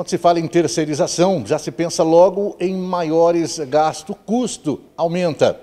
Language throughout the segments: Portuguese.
Quando se fala em terceirização, já se pensa logo em maiores gastos, o custo aumenta.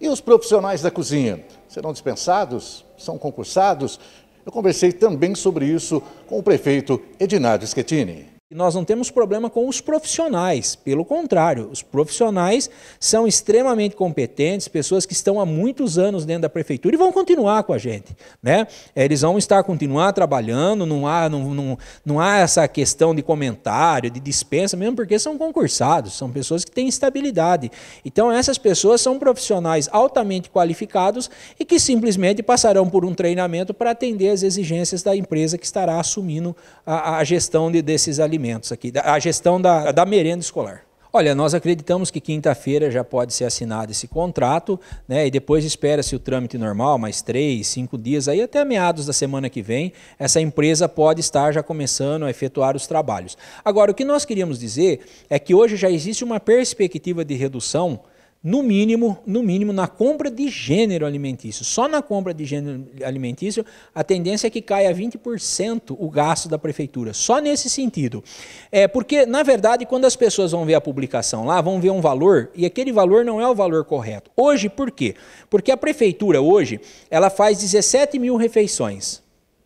E os profissionais da cozinha serão dispensados? São concursados? Eu conversei também sobre isso com o prefeito Edinardo Schettini nós não temos problema com os profissionais, pelo contrário, os profissionais são extremamente competentes, pessoas que estão há muitos anos dentro da prefeitura e vão continuar com a gente. Né? Eles vão estar, continuar trabalhando, não há, não, não, não há essa questão de comentário, de dispensa, mesmo porque são concursados, são pessoas que têm estabilidade. Então, essas pessoas são profissionais altamente qualificados e que simplesmente passarão por um treinamento para atender às exigências da empresa que estará assumindo a, a gestão de, desses alimentos alimentos aqui, a gestão da, da merenda escolar. Olha, nós acreditamos que quinta-feira já pode ser assinado esse contrato, né? E depois espera-se o trâmite normal, mais três, cinco dias, aí até meados da semana que vem, essa empresa pode estar já começando a efetuar os trabalhos. Agora, o que nós queríamos dizer é que hoje já existe uma perspectiva de redução no mínimo, no mínimo na compra de gênero alimentício. Só na compra de gênero alimentício, a tendência é que caia 20% o gasto da prefeitura. Só nesse sentido. É, porque, na verdade, quando as pessoas vão ver a publicação lá, vão ver um valor e aquele valor não é o valor correto. Hoje, por quê? Porque a prefeitura hoje, ela faz 17 mil refeições.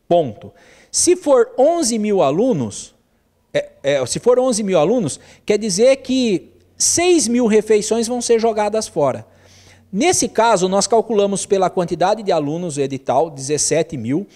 Ponto. Se for 11 mil alunos, é, é, se for 11 mil alunos, quer dizer que 6 mil refeições vão ser jogadas fora. Nesse caso, nós calculamos pela quantidade de alunos do edital, 17 mil,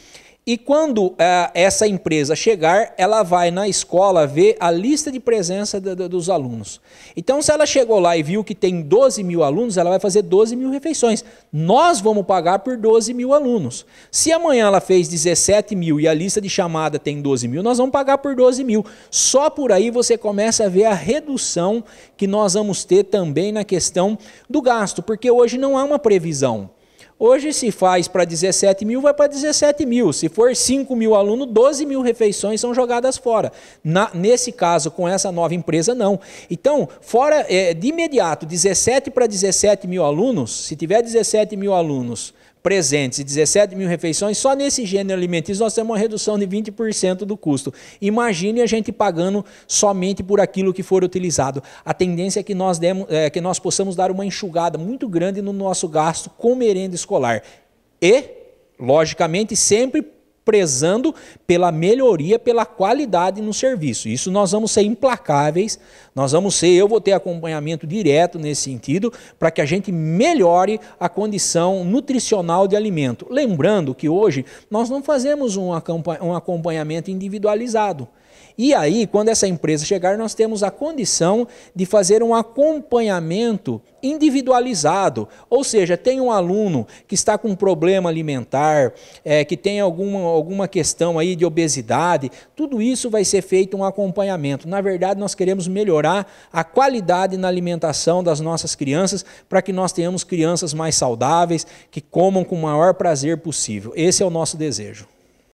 e quando uh, essa empresa chegar, ela vai na escola ver a lista de presença do, do, dos alunos. Então, se ela chegou lá e viu que tem 12 mil alunos, ela vai fazer 12 mil refeições. Nós vamos pagar por 12 mil alunos. Se amanhã ela fez 17 mil e a lista de chamada tem 12 mil, nós vamos pagar por 12 mil. Só por aí você começa a ver a redução que nós vamos ter também na questão do gasto, porque hoje não há uma previsão. Hoje, se faz para 17 mil, vai para 17 mil. Se for 5 mil alunos, 12 mil refeições são jogadas fora. Na, nesse caso, com essa nova empresa, não. Então, fora é, de imediato, 17 para 17 mil alunos, se tiver 17 mil alunos presentes e 17 mil refeições, só nesse gênero alimentício nós temos uma redução de 20% do custo. Imagine a gente pagando somente por aquilo que for utilizado. A tendência é que nós, demos, é, que nós possamos dar uma enxugada muito grande no nosso gasto com merenda escolar. E, logicamente, sempre prezando pela melhoria, pela qualidade no serviço. Isso nós vamos ser implacáveis, nós vamos ser, eu vou ter acompanhamento direto nesse sentido, para que a gente melhore a condição nutricional de alimento. Lembrando que hoje nós não fazemos um acompanhamento individualizado. E aí, quando essa empresa chegar, nós temos a condição de fazer um acompanhamento individualizado, ou seja, tem um aluno que está com um problema alimentar, é, que tem alguma, alguma questão aí de obesidade, tudo isso vai ser feito um acompanhamento. Na verdade, nós queremos melhorar a qualidade na alimentação das nossas crianças para que nós tenhamos crianças mais saudáveis, que comam com o maior prazer possível. Esse é o nosso desejo.